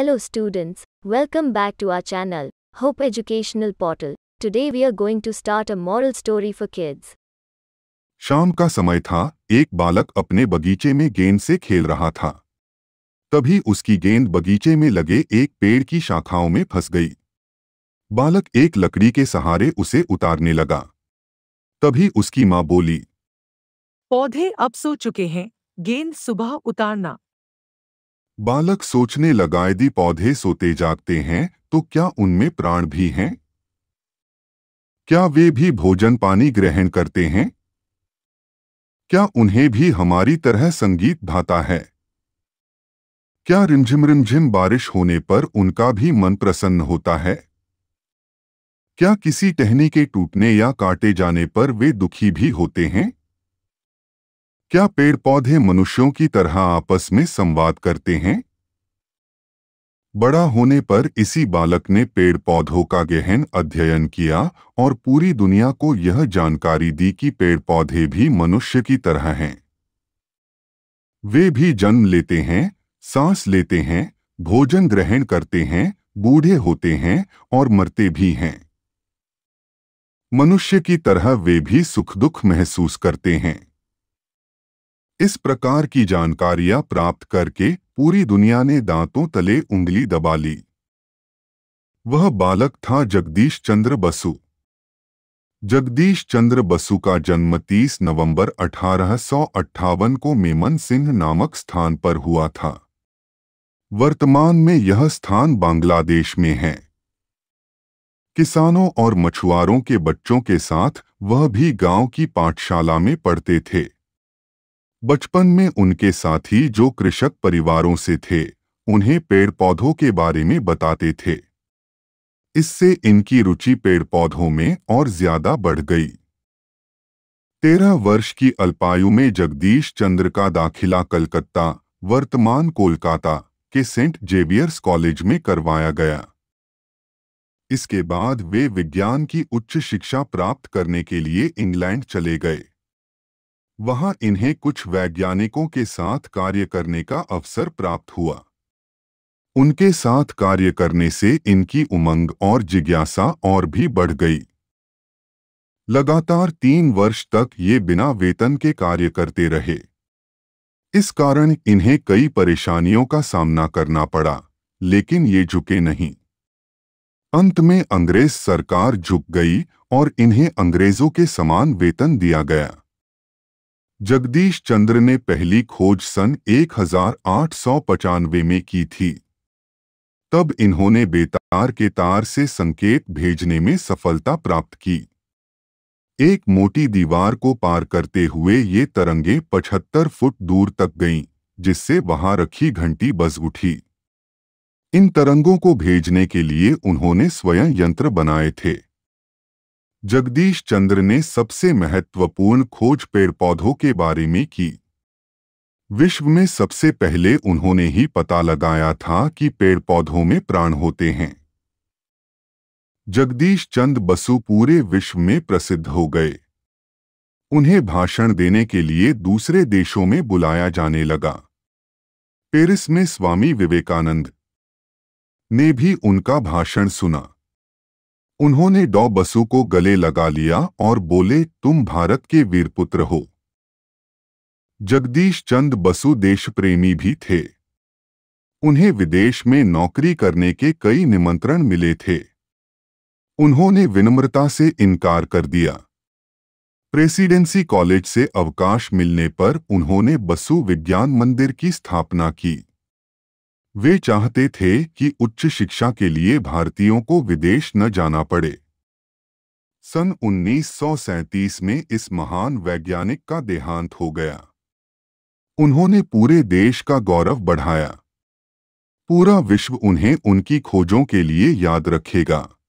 Hello students, welcome back to our channel, Hope Educational Portal. Today we are going to start a moral story for kids. शाम का समय था एक बालक अपने बगीचे में गेंद से खेल रहा था तभी उसकी गेंद बगीचे में लगे एक पेड़ की शाखाओं में फंस गई बालक एक लकड़ी के सहारे उसे उतारने लगा तभी उसकी माँ बोली पौधे अब सो चुके हैं गेंद सुबह उतारना बालक सोचने लगा यदि पौधे सोते जागते हैं तो क्या उनमें प्राण भी हैं क्या वे भी भोजन पानी ग्रहण करते हैं क्या उन्हें भी हमारी तरह संगीत भाता है क्या रिमझिम रिमझिम बारिश होने पर उनका भी मन प्रसन्न होता है क्या किसी टहनी के टूटने या काटे जाने पर वे दुखी भी होते हैं क्या पेड़ पौधे मनुष्यों की तरह आपस में संवाद करते हैं बड़ा होने पर इसी बालक ने पेड़ पौधों का गहन अध्ययन किया और पूरी दुनिया को यह जानकारी दी कि पेड़ पौधे भी मनुष्य की तरह हैं वे भी जन्म लेते हैं सांस लेते हैं भोजन ग्रहण करते हैं बूढ़े होते हैं और मरते भी हैं मनुष्य की तरह वे भी सुख दुख महसूस करते हैं इस प्रकार की जानकारियां प्राप्त करके पूरी दुनिया ने दांतों तले उंगली दबा ली वह बालक था जगदीश चंद्र बसु जगदीश चंद्र बसु का जन्म 30 नवंबर अठारह को मेमन सिंह नामक स्थान पर हुआ था वर्तमान में यह स्थान बांग्लादेश में है किसानों और मछुआरों के बच्चों के साथ वह भी गांव की पाठशाला में पढ़ते थे बचपन में उनके साथी जो कृषक परिवारों से थे उन्हें पेड़ पौधों के बारे में बताते थे इससे इनकी रुचि पेड़ पौधों में और ज्यादा बढ़ गई तेरह वर्ष की अल्पायु में जगदीश चंद्र का दाखिला कलकत्ता वर्तमान कोलकाता के सेंट जेवियर्स कॉलेज में करवाया गया इसके बाद वे विज्ञान की उच्च शिक्षा प्राप्त करने के लिए इंग्लैंड चले गए वहां इन्हें कुछ वैज्ञानिकों के साथ कार्य करने का अवसर प्राप्त हुआ उनके साथ कार्य करने से इनकी उमंग और जिज्ञासा और भी बढ़ गई लगातार तीन वर्ष तक ये बिना वेतन के कार्य करते रहे इस कारण इन्हें कई परेशानियों का सामना करना पड़ा लेकिन ये झुके नहीं अंत में अंग्रेज सरकार झुक गई और इन्हें अंग्रेजों के समान वेतन दिया गया जगदीश चंद्र ने पहली खोज सन एक में की थी तब इन्होंने बेतार के तार से संकेत भेजने में सफलता प्राप्त की एक मोटी दीवार को पार करते हुए ये तरंगे 75 फुट दूर तक गईं, जिससे वहां रखी घंटी बज उठी इन तरंगों को भेजने के लिए उन्होंने स्वयं यंत्र बनाए थे जगदीश चंद्र ने सबसे महत्वपूर्ण खोज पेड़ पौधों के बारे में की विश्व में सबसे पहले उन्होंने ही पता लगाया था कि पेड़ पौधों में प्राण होते हैं जगदीश चंद बसु पूरे विश्व में प्रसिद्ध हो गए उन्हें भाषण देने के लिए दूसरे देशों में बुलाया जाने लगा पेरिस में स्वामी विवेकानंद ने भी उनका भाषण सुना उन्होंने डॉ बसु को गले लगा लिया और बोले तुम भारत के वीरपुत्र हो जगदीश चंद बसु देश प्रेमी भी थे उन्हें विदेश में नौकरी करने के कई निमंत्रण मिले थे उन्होंने विनम्रता से इनकार कर दिया प्रेसिडेंसी कॉलेज से अवकाश मिलने पर उन्होंने बसु विज्ञान मंदिर की स्थापना की वे चाहते थे कि उच्च शिक्षा के लिए भारतीयों को विदेश न जाना पड़े सन 1937 में इस महान वैज्ञानिक का देहांत हो गया उन्होंने पूरे देश का गौरव बढ़ाया पूरा विश्व उन्हें उनकी खोजों के लिए याद रखेगा